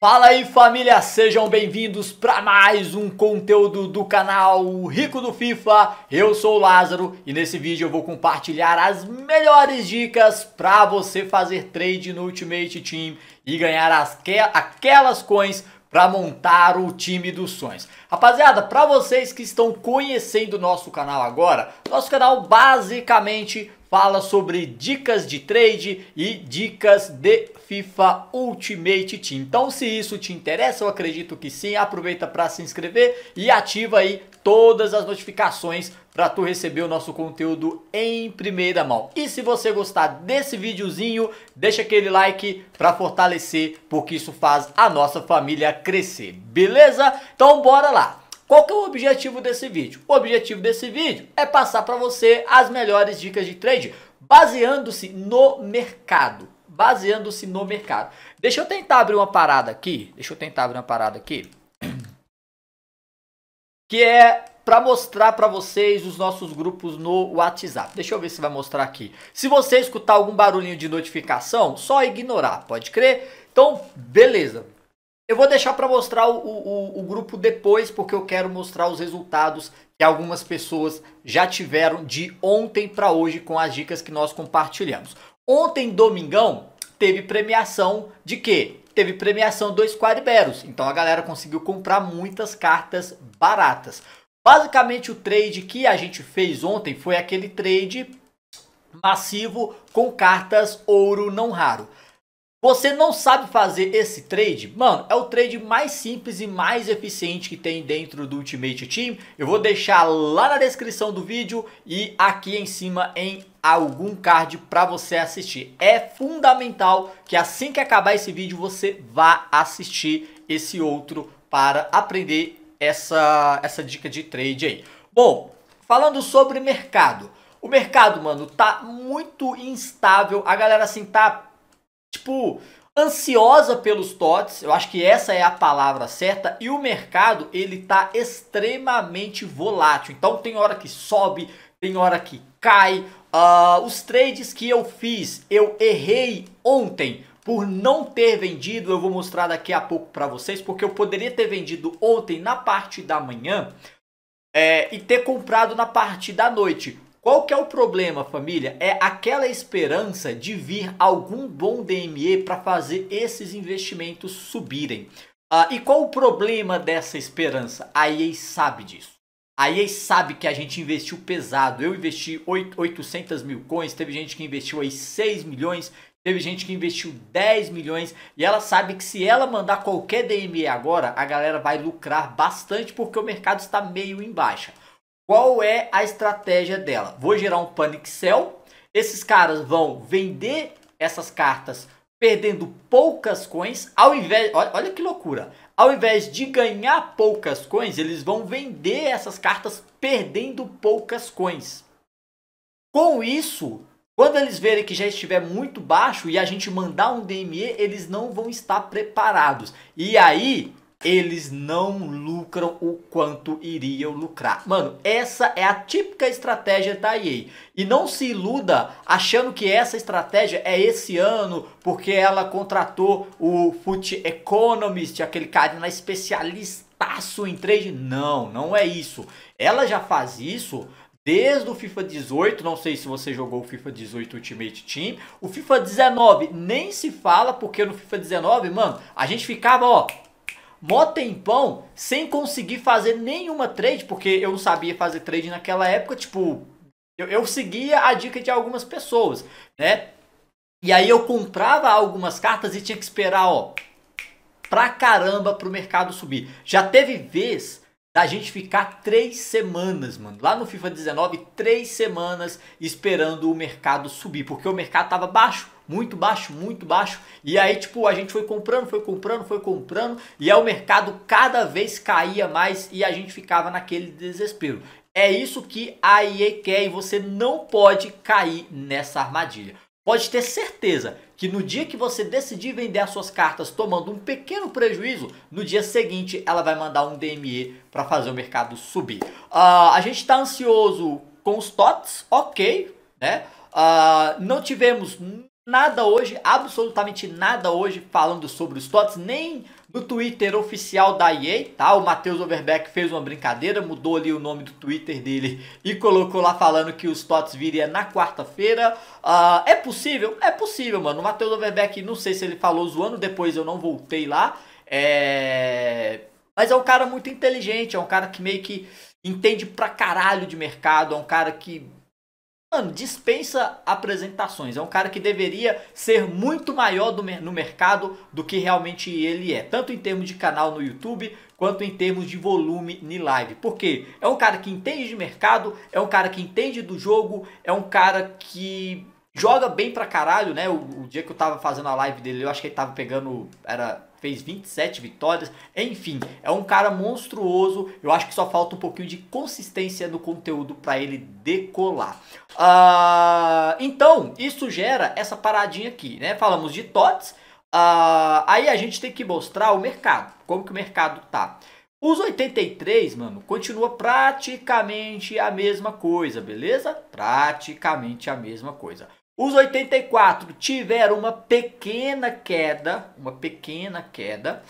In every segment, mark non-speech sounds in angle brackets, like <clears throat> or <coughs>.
Fala aí família, sejam bem-vindos para mais um conteúdo do canal Rico do FIFA. Eu sou o Lázaro e nesse vídeo eu vou compartilhar as melhores dicas para você fazer trade no Ultimate Team e ganhar as, aquelas coins para montar o time dos sonhos. Rapaziada, para vocês que estão conhecendo o nosso canal agora, nosso canal basicamente fala sobre dicas de trade e dicas de FIFA Ultimate Team. Então, se isso te interessa, eu acredito que sim. Aproveita para se inscrever e ativa aí todas as notificações para tu receber o nosso conteúdo em primeira mão. E se você gostar desse videozinho, deixa aquele like para fortalecer, porque isso faz a nossa família crescer. Beleza? Então, bora lá. Qual que é o objetivo desse vídeo? O objetivo desse vídeo é passar para você as melhores dicas de trade baseando-se no mercado baseando-se no mercado. Deixa eu tentar abrir uma parada aqui. Deixa eu tentar abrir uma parada aqui. <clears throat> Que é para mostrar para vocês os nossos grupos no WhatsApp. Deixa eu ver se vai mostrar aqui. Se você escutar algum barulhinho de notificação, só ignorar, pode crer? Então, beleza. Eu vou deixar para mostrar o, o, o, grupo depois, porque eu quero mostrar os resultados que algumas pessoas já tiveram de ontem para hoje com as dicas que nós compartilhamos. Ontem, domingão, teve premiação de quê? Teve premiação dos quadriberos. Então a galera conseguiu comprar muitas cartas baratas. Basicamente o trade que a gente fez ontem foi aquele trade massivo com cartas ouro não raro. Você não sabe fazer esse trade? Mano, é o trade mais simples e mais eficiente que tem dentro do Ultimate Team. Eu vou deixar lá na descrição do vídeo e aqui em cima em algum card para você assistir. É fundamental que assim que acabar esse vídeo você vá assistir esse outro para aprender essa, essa dica de trade aí. Bom, falando sobre mercado. O mercado, mano, tá muito instável. A galera, assim, tá tipo, ansiosa pelos TOTS, eu acho que essa é a palavra certa, e o mercado ele tá extremamente volátil. Então tem hora que sobe, tem hora que cai. Uh, os trades que eu fiz, eu errei ontem por não ter vendido, eu vou mostrar daqui a pouco para vocês, porque eu poderia ter vendido ontem na parte da manhã é, e ter comprado na parte da noite. Qual que é o problema, família? É aquela esperança de vir algum bom DME para fazer esses investimentos subirem. Ah, e qual o problema dessa esperança? A EA sabe disso. A EA sabe que a gente investiu pesado. Eu investi 800 mil coins, teve gente que investiu aí 6 milhões, teve gente que investiu 10 milhões. E ela sabe que se ela mandar qualquer DME agora, a galera vai lucrar bastante porque o mercado está meio em baixa. Qual é a estratégia dela? Vou gerar um panic sell. Esses caras vão vender essas cartas perdendo poucas coins, ao invés, olha, olha, que loucura, ao invés de ganhar poucas coins, eles vão vender essas cartas perdendo poucas coins. Com isso, quando eles verem que já estiver muito baixo e a gente mandar um DME, eles não vão estar preparados. E aí, eles não lucram o quanto iriam lucrar. Mano, essa é a típica estratégia da EA. E não se iluda achando que essa estratégia é esse ano, porque ela contratou o Foot Economist, aquele cara na especialistaço em trade. Não, não é isso. Ela já faz isso desde o FIFA 18, não sei se você jogou o FIFA 18 Ultimate Team, o FIFA 19 nem se fala, porque no FIFA 19, mano, a gente ficava, ó, mó tempão sem conseguir fazer nenhuma trade, porque eu não sabia fazer trade naquela época, tipo, eu, eu seguia a dica de algumas pessoas, né? E aí eu comprava algumas cartas e tinha que esperar, ó, pra caramba pro mercado subir. Já teve vez da gente ficar três semanas, mano. Lá no FIFA 19, três semanas esperando o mercado subir, porque o mercado tava baixo muito baixo, muito baixo. E aí, tipo, a gente foi comprando, foi comprando, foi comprando, e aí o mercado cada vez caía mais e a gente ficava naquele desespero. É isso que a IE quer e você não pode cair nessa armadilha. Pode ter certeza que no dia que você decidir vender as suas cartas tomando um pequeno prejuízo, no dia seguinte ela vai mandar um DME para fazer o mercado subir. Uh, a gente está ansioso com os TOTS, ok, né? Uh, não tivemos nada hoje, absolutamente nada hoje falando sobre os TOTS, nem no Twitter oficial da EA, tá? O Matheus Overbeck fez uma brincadeira, mudou ali o nome do Twitter dele e colocou lá falando que os TOTS viria na quarta-feira. Uh, é possível? É possível, mano. O Matheus Overbeck, não sei se ele falou zoando, depois eu não voltei lá. É... Mas é um cara muito inteligente, é um cara que meio que entende pra caralho de mercado, é um cara que Mano, dispensa apresentações. É um cara que deveria ser muito maior do, no mercado do que realmente ele é. Tanto em termos de canal no YouTube, quanto em termos de volume em live. Por quê? é um cara que entende de mercado, é um cara que entende do jogo, é um cara que joga bem pra caralho, né? O, o dia que eu tava fazendo a live dele, eu acho que ele tava pegando... Era fez 27 vitórias. Enfim, é um cara monstruoso. Eu acho que só falta um pouquinho de consistência no conteúdo para ele decolar. Uh, então, isso gera essa paradinha aqui, né? Falamos de TOTS. Uh, aí a gente tem que mostrar o mercado, como que o mercado tá. Os 83, mano, continua praticamente a mesma coisa, beleza? Praticamente a mesma coisa. Os 84 tiveram uma pequena queda, uma pequena queda.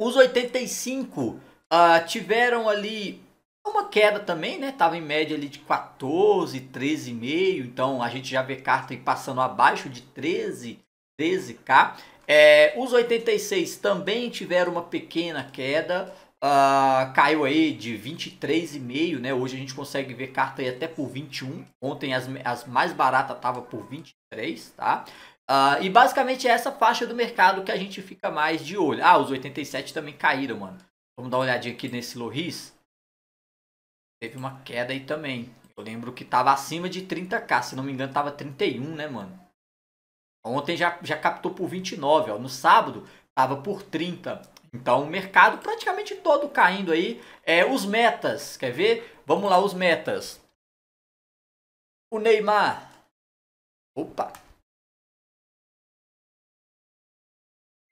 Os 85 uh, ah, tiveram ali uma queda também, né? Tava em média ali de 14, 13,5. Então a gente já vê carta aí passando abaixo de 13, 13k. É, os 86 também tiveram uma pequena queda. Uh, caiu aí de 23,5, né? Hoje a gente consegue ver carta aí até por 21. Ontem as, as mais baratas tava por 23, tá? Uh, e basicamente é essa faixa do mercado que a gente fica mais de olho. Ah, os 87 também caíram, mano. Vamos dar uma olhadinha aqui nesse Loris. Teve uma queda aí também. Eu lembro que tava acima de 30k, se não me engano tava 31, né, mano? Ontem já, já captou por 29, ó. No sábado tava por 30. Então, o mercado praticamente todo caindo aí. É, os metas, quer ver? Vamos lá, os metas. O Neymar. Opa!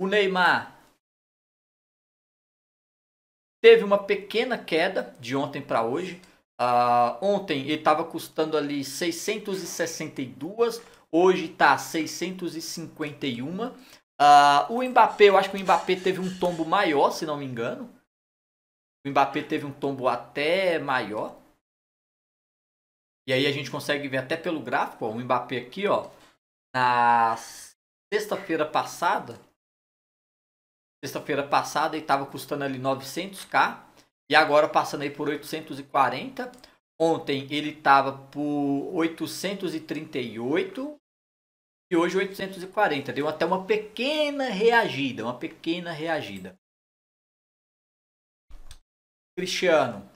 O Neymar teve uma pequena queda de ontem para hoje. Uh, ontem ele estava custando ali 662, hoje está 651. Uh, o Mbappé, eu acho que o Mbappé teve um tombo maior, se não me engano. O Mbappé teve um tombo até maior. E aí a gente consegue ver até pelo gráfico, ó, o Mbappé aqui, ó, na sexta-feira passada, sexta-feira passada ele estava custando ali 900k e agora passando aí por 840. Ontem ele estava por 838, e hoje 840. Deu até uma pequena reagida, uma pequena reagida. Cristiano.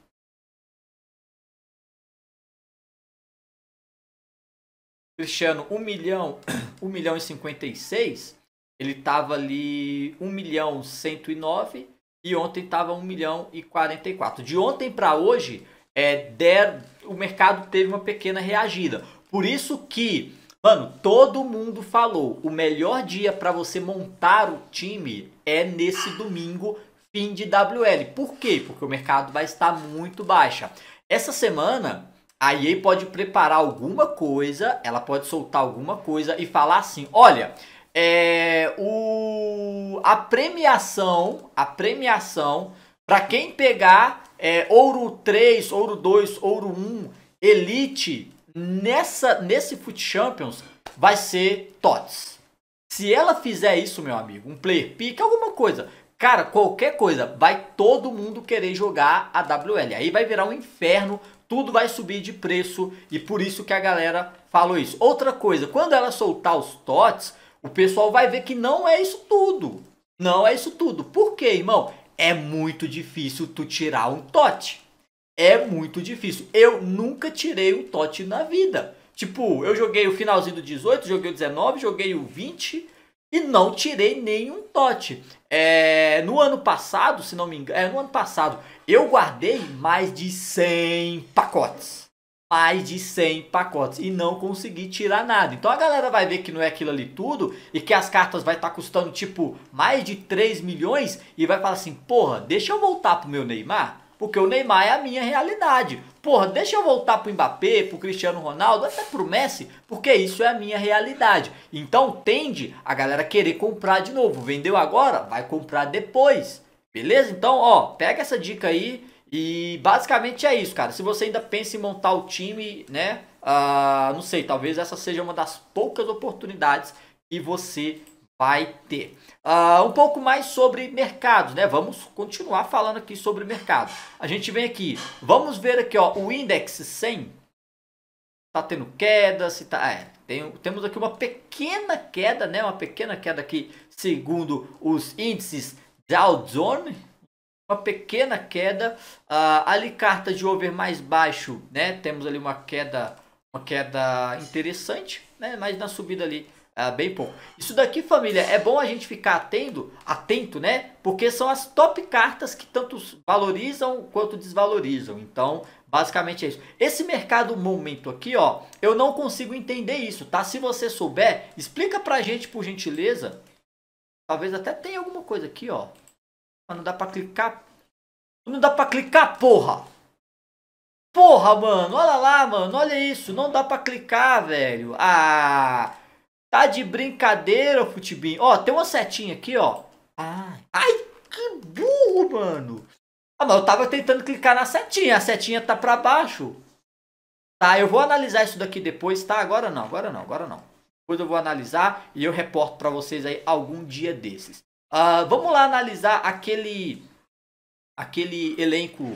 Cristiano, 1 milhão, 1 <coughs> milhão e 56. Ele estava ali 1 milhão 109 e ontem estava 1 milhão e 44. De ontem para hoje, é, der, o mercado teve uma pequena reagida. Por isso que Mano, todo mundo falou, o melhor dia para você montar o time é nesse domingo, fim de WL. Por quê? Porque o mercado vai estar muito baixa. Essa semana, a EA pode preparar alguma coisa, ela pode soltar alguma coisa e falar assim, olha, é, o, a premiação, a premiação, para quem pegar é, ouro 3, ouro 2, ouro 1, elite nessa nesse Foot Champions vai ser TOTS. Se ela fizer isso, meu amigo, um player pick, alguma coisa, cara, qualquer coisa, vai todo mundo querer jogar a WL. Aí vai virar um inferno, tudo vai subir de preço e por isso que a galera falou isso. Outra coisa, quando ela soltar os TOTS, o pessoal vai ver que não é isso tudo. Não é isso tudo. Por quê, irmão? É muito difícil tu tirar um TOT é muito difícil. Eu nunca tirei o Totti na vida. Tipo, eu joguei o finalzinho do 18, joguei o 19, joguei o 20 e não tirei nenhum Totti. É, no ano passado, se não me engano, é, no ano passado, eu guardei mais de 100 pacotes. Mais de 100 pacotes e não consegui tirar nada. Então a galera vai ver que não é aquilo ali tudo e que as cartas vai estar tá custando tipo mais de 3 milhões e vai falar assim: porra, deixa eu voltar pro meu Neymar porque o Neymar é a minha realidade. Porra, deixa eu voltar pro Mbappé, pro Cristiano Ronaldo, até pro Messi, porque isso é a minha realidade. Então tende a galera querer comprar de novo. Vendeu agora, vai comprar depois. Beleza? Então, ó, pega essa dica aí e basicamente é isso, cara. Se você ainda pensa em montar o time, né? Ah, não sei, talvez essa seja uma das poucas oportunidades que você vai ter. Uh, um pouco mais sobre mercados, né? Vamos continuar falando aqui sobre mercado. A gente vem aqui, vamos ver aqui, ó, o index 100 tá tendo queda, se tá, é, tem, temos aqui uma pequena queda, né? Uma pequena queda aqui segundo os índices Dow Jones, uma pequena queda. Uh, ah, ali carta de over mais baixo, né? Temos ali uma queda, uma queda interessante, né? Mas na subida ali ah, bem bom. Isso daqui, família, é bom a gente ficar atento, atento, né? Porque são as top cartas que tanto valorizam quanto desvalorizam. Então, basicamente é isso. Esse mercado momento aqui, ó, eu não consigo entender isso, tá? Se você souber, explica pra gente, por gentileza. Talvez até tenha alguma coisa aqui, ó. Mas ah, não dá pra clicar. Não dá pra clicar, porra! Porra, mano, olha lá, mano, olha isso. Não dá pra clicar, velho. Ah... Tá de brincadeira, Futibim. Ó, tem uma setinha aqui, ó. ai, que burro, mano. Ah, mas eu tava tentando clicar na setinha. A setinha tá pra baixo. Tá, eu vou analisar isso daqui depois, tá? Agora não, agora não, agora não. Depois eu vou analisar e eu reporto pra vocês aí algum dia desses. Uh, vamos lá analisar aquele... Aquele elenco...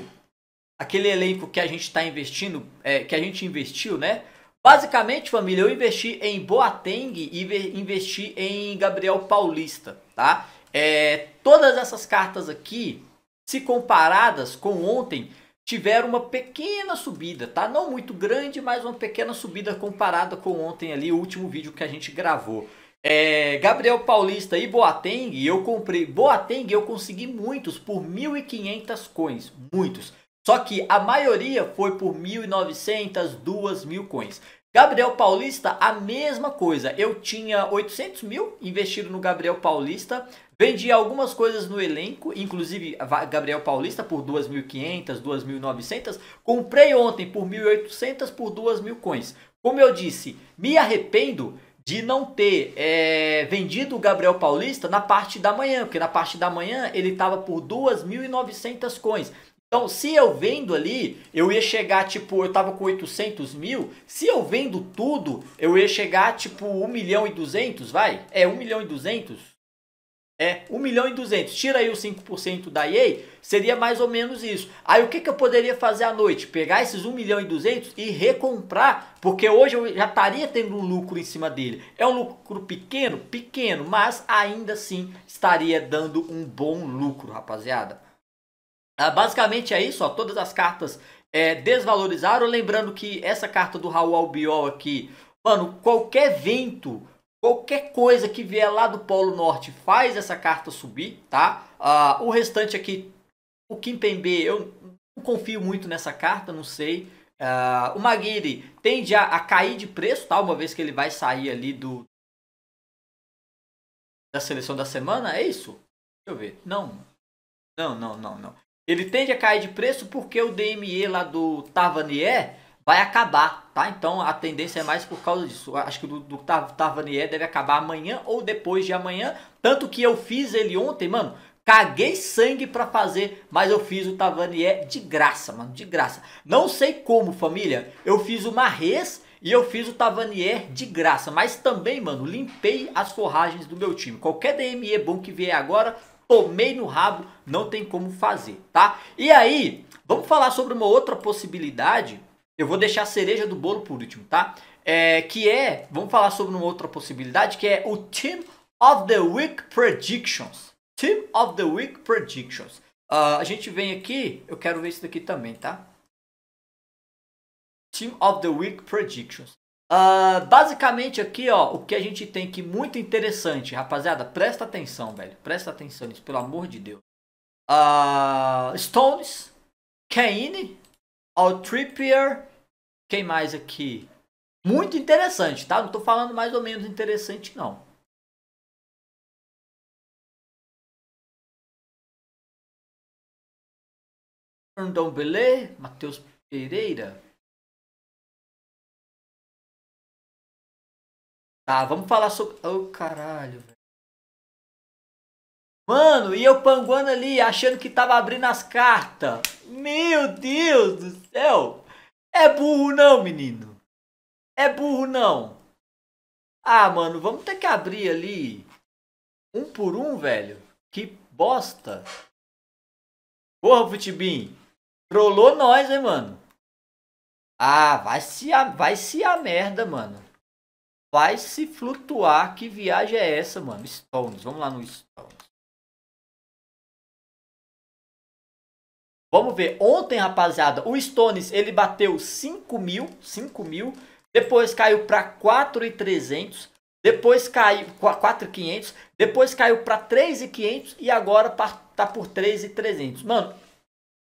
Aquele elenco que a gente tá investindo... É, que a gente investiu, né? Basicamente, família, eu investi em Boateng e investi em Gabriel Paulista, tá? É, todas essas cartas aqui, se comparadas com ontem, tiveram uma pequena subida, tá? Não muito grande, mas uma pequena subida comparada com ontem ali, o último vídeo que a gente gravou. É, Gabriel Paulista e Boateng, eu comprei. Boateng eu consegui muitos por 1.500 coins, muitos. Só que a maioria foi por 1.900, 2.000 coins. Gabriel Paulista, a mesma coisa. Eu tinha 800 mil investido no Gabriel Paulista, vendi algumas coisas no elenco, inclusive Gabriel Paulista por 2.500, 2.900. Comprei ontem por 1.800, por 2.000 coins. Como eu disse, me arrependo de não ter é, vendido o Gabriel Paulista na parte da manhã, porque na parte da manhã ele estava por 2.900 coins. Então, se eu vendo ali, eu ia chegar, tipo, eu tava com 800 mil. Se eu vendo tudo, eu ia chegar, tipo, 1 milhão e 200, vai? É, 1 milhão e 200? É, 1 milhão e 200. Tira aí os 5% da EA, seria mais ou menos isso. Aí, o que, que eu poderia fazer à noite? Pegar esses 1 milhão e 200 e recomprar, porque hoje eu já estaria tendo um lucro em cima dele. É um lucro pequeno? Pequeno, mas ainda assim estaria dando um bom lucro, rapaziada. Ah, basicamente é isso, ó, todas as cartas é, desvalorizaram. Lembrando que essa carta do Raul Albiol aqui, mano, qualquer vento, qualquer coisa que vier lá do Polo Norte faz essa carta subir, tá? Ah, o restante aqui, o Kimpembe, eu não confio muito nessa carta, não sei. Ah, o Maguire tende a, a, cair de preço, tá? Uma vez que ele vai sair ali do da seleção da semana, é isso? Deixa eu ver. Não, não, não, não, não ele tende a cair de preço porque o DME lá do Tavanier vai acabar, tá? Então a tendência é mais por causa disso. Acho que o do, do Tavanier deve acabar amanhã ou depois de amanhã. Tanto que eu fiz ele ontem, mano. Caguei sangue para fazer, mas eu fiz o Tavanier de graça, mano, de graça. Não sei como, família. Eu fiz o Marres e eu fiz o Tavanier de graça, mas também, mano, limpei as forragens do meu time. Qualquer DME bom que vier agora, tomei no rabo, não tem como fazer, tá? E aí, vamos falar sobre uma outra possibilidade. Eu vou deixar a cereja do bolo por último, tá? É, que é, vamos falar sobre uma outra possibilidade, que é o Team of the Week Predictions. Team of the Week Predictions. Uh, a gente vem aqui, eu quero ver isso daqui também, tá? Team of the Week Predictions. Uh, basicamente aqui, ó, o que a gente tem que muito interessante, rapaziada, presta atenção, velho. Presta atenção nisso, pelo amor de Deus. Uh, Stones, Kane, All Trippier, quem mais aqui? Muito interessante, tá? Não tô falando mais ou menos interessante, não. Rondon Belé, Matheus Pereira. Tá, vamos falar sobre. Ô, oh, caralho, velho. Mano, e eu panguando ali, achando que tava abrindo as cartas. Meu Deus do céu! É burro não, menino. É burro não. Ah, mano, vamos ter que abrir ali. Um por um, velho. Que bosta. Porra, Futibim. Trollou nós, hein, mano. Ah, vai se a, vai se a merda, mano vai se flutuar. Que viagem é essa, mano? Stones. Vamos lá no Stones. Vamos ver. Ontem, rapaziada, o Stones ele bateu 5 mil. 5 mil. Depois caiu para 4,300. Depois caiu para 4,500. Depois caiu para 3,500. E agora tá por 3,300. Mano,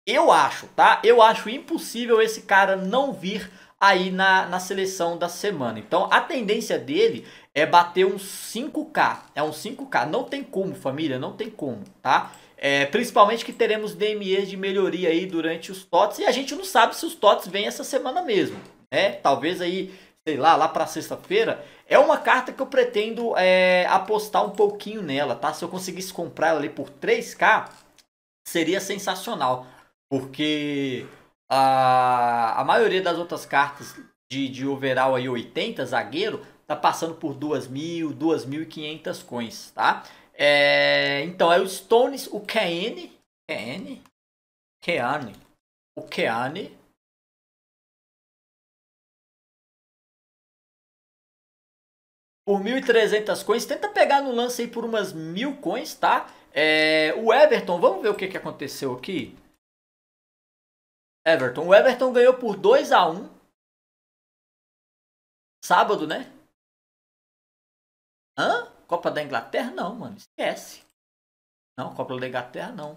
eu acho, tá? Eu acho impossível esse cara não vir aí na, na seleção da semana. Então a tendência dele é bater uns 5K. É um 5K. Não tem como, família, não tem como, tá? É, principalmente que teremos DMEs de melhoria aí durante os TOTS. E a gente não sabe se os TOTS vêm essa semana mesmo, né? Talvez aí, sei lá, lá para sexta-feira. É uma carta que eu pretendo é, apostar um pouquinho nela, tá? Se eu conseguisse comprar ela ali por 3K, seria sensacional. Porque a, a maioria das outras cartas de, de overall aí 80, zagueiro, tá passando por 2.000, 2.500 coins, tá? É, então é o Stones, o KN, KN, Keane, o Keane, por 1.300 coins. Tenta pegar no lance aí por umas mil coins, tá? É, o Everton, vamos ver o que, que aconteceu aqui. Everton. O Everton ganhou por 2 a 1 Sábado, né? Hã? Copa da Inglaterra? Não, mano. Esquece. Não, Copa da Inglaterra não.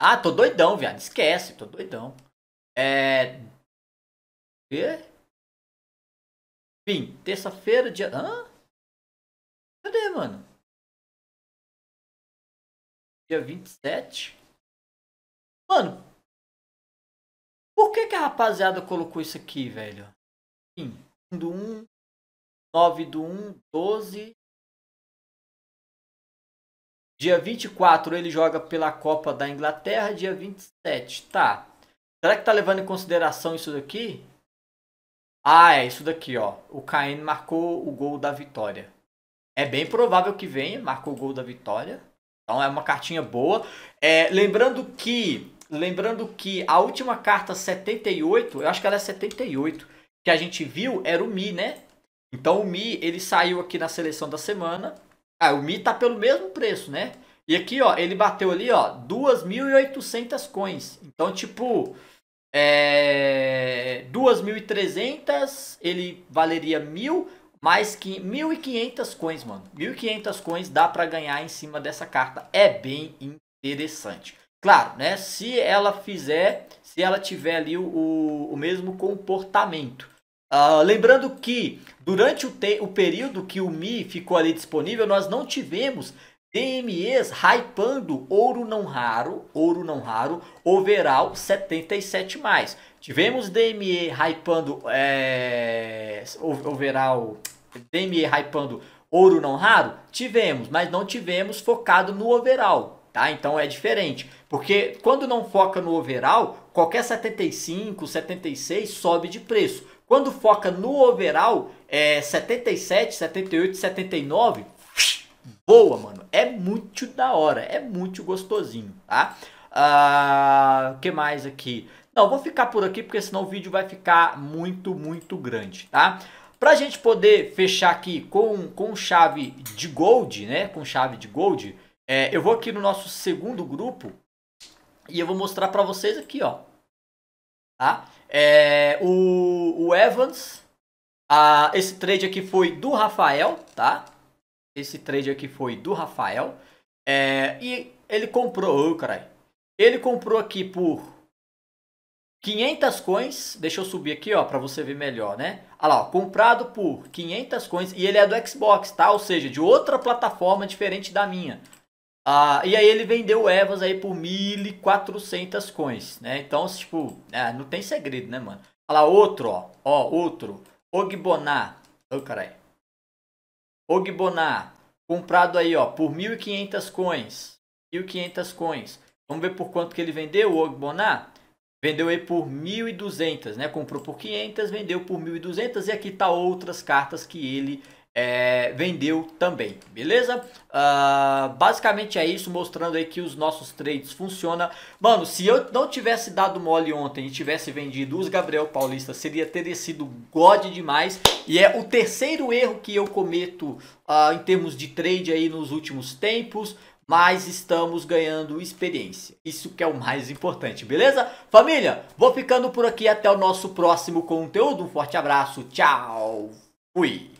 Ah, tô doidão, viado. Esquece, tô doidão. É. Quê? Fim, terça-feira, dia. Hã? Cadê, mano? Dia 27. Mano, por que, que a rapaziada colocou isso aqui, velho? Enfim, 1 do 1, 9 do 1, 12. Dia 24 ele joga pela Copa da Inglaterra, dia 27. Tá. Será que tá levando em consideração isso daqui? Ah, é isso daqui, ó. O Caen marcou o gol da vitória. É bem provável que venha, marcou o gol da vitória. Então é uma cartinha boa. É, lembrando que lembrando que a última carta 78, eu acho que ela é 78, que a gente viu era o Mi, né? Então o Mi, ele saiu aqui na seleção da semana. Ah, o Mi tá pelo mesmo preço, né? E aqui, ó, ele bateu ali, ó, 2.800 coins. Então, tipo, é... 2.300, ele valeria 1.000, mais que 1.500 coins, mano. 1.500 coins dá para ganhar em cima dessa carta. É bem interessante. Claro, né? Se ela fizer, se ela tiver ali o, o, mesmo comportamento. Uh, lembrando que durante o, o período que o Mi ficou ali disponível, nós não tivemos DMEs hypando ouro não raro, ouro não raro, overall 77 mais. Tivemos DME hypando é, overall, DME hypando ouro não raro? Tivemos, mas não tivemos focado no overall. Tá? Então é diferente, porque quando não foca no overall, qualquer 75, 76 sobe de preço. Quando foca no overall, é 77, 78, 79, boa, mano. É muito da hora, é muito gostosinho, tá? O ah, que mais aqui? Não, vou ficar por aqui porque senão o vídeo vai ficar muito, muito grande, tá? Pra gente poder fechar aqui com, com chave de gold, né? Com chave de gold, é, eu vou aqui no nosso segundo grupo e eu vou mostrar para vocês aqui, ó. Tá? É, o, o Evans, a, esse trade aqui foi do Rafael, tá? Esse trade aqui foi do Rafael. É, e ele comprou, oh, ele comprou aqui por 500 coins, deixa eu subir aqui, ó, para você ver melhor, né? Olha lá, ó, comprado por 500 coins e ele é do Xbox, tá? Ou seja, de outra plataforma diferente da minha. Ah, e aí ele vendeu Evas aí por 1.400 coins, né? Então, tipo, é, não tem segredo, né, mano? Olha lá, outro, ó. Ó, outro. Ogboná. Ô, oh, caralho. Ogboná. Comprado aí, ó, por 1.500 coins. 1.500 coins. Vamos ver por quanto que ele vendeu o Ogboná? Vendeu aí por 1.200, né? Comprou por 500, vendeu por 1.200. E aqui tá outras cartas que ele vendeu é, vendeu também, beleza? Uh, basicamente é isso, mostrando aí que os nossos trades funcionam. Mano, se eu não tivesse dado mole ontem e tivesse vendido os Gabriel Paulista, seria ter sido god demais. E é o terceiro erro que eu cometo uh, em termos de trade aí nos últimos tempos mas estamos ganhando experiência. Isso que é o mais importante, beleza? Família, vou ficando por aqui até o nosso próximo conteúdo. Um forte abraço, tchau, fui!